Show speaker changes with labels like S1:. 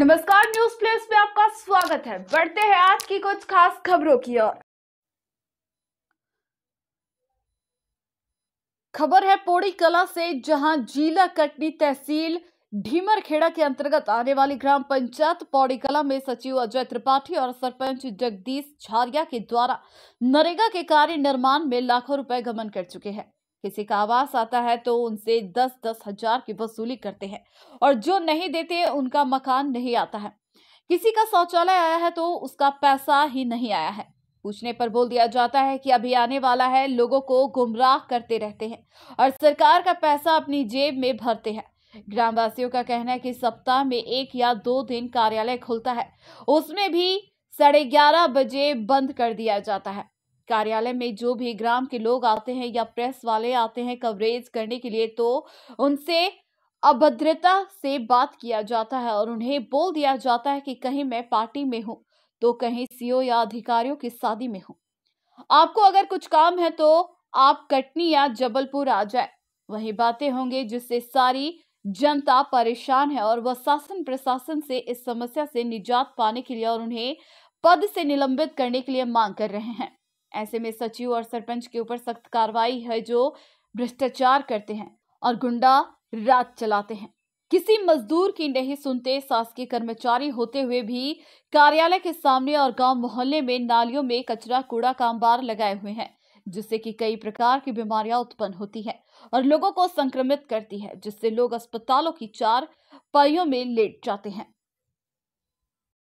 S1: नमस्कार news place में आपका स्वागत है बढ़ते हैं आज की कुछ खास खबरों की ओर
S2: खबर है पोड़ी कला से जहां जिला कटनी तहसील ढीमरखेड़ा के अंतर्गत आने वाली ग्राम पंचायत पौड़ी कला में सचिव अजय त्रिपाठी और सरपंच जगदीश झारिया के द्वारा नरेगा के कार्य निर्माण में लाखों रुपए गमन कर चुके हैं किसी का आवास आता है तो उनसे दस दस हजार की वसूली करते हैं और जो नहीं देते उनका मकान नहीं आता है किसी का शौचालय आया है तो उसका पैसा ही नहीं आया है पूछने पर बोल दिया जाता है कि अभी आने वाला है लोगों को गुमराह करते रहते हैं और सरकार का पैसा अपनी जेब में भरते हैं ग्रामवासियों का कहना है कि सप्ताह में एक या दो दिन कार्यालय खुलता है उसमें भी साढ़े ग्यारह बजे बंद कर दिया जाता है कार्यालय में जो भी ग्राम के लोग आते हैं या प्रेस वाले आते हैं कवरेज करने के लिए तो उनसे अभद्रता से बात किया जाता है और उन्हें बोल दिया जाता है कि कहीं मैं पार्टी में हूँ तो कहीं सीओ या अधिकारियों की शादी में हूँ आपको अगर कुछ काम है तो आप कटनी या जबलपुर आ जाए वही बातें होंगे जिससे सारी जनता परेशान है और वह शासन प्रशासन से इस समस्या से निजात पाने के लिए और उन्हें पद से निलंबित करने के लिए मांग कर रहे हैं ऐसे में सचिव और सरपंच के ऊपर सख्त कार्रवाई है जो भ्रष्टाचार करते हैं और गुंडा रात चलाते हैं किसी मजदूर की नहीं सुनते शासकीय कर्मचारी होते हुए भी कार्यालय के सामने और गांव मोहल्ले में नालियों में कचरा कूड़ा का अंबार लगाए हुए हैं जिससे कि कई प्रकार की बीमारियां उत्पन्न होती है और लोगों को संक्रमित करती है जिससे लोग अस्पतालों की चार पाइयों में लेट जाते हैं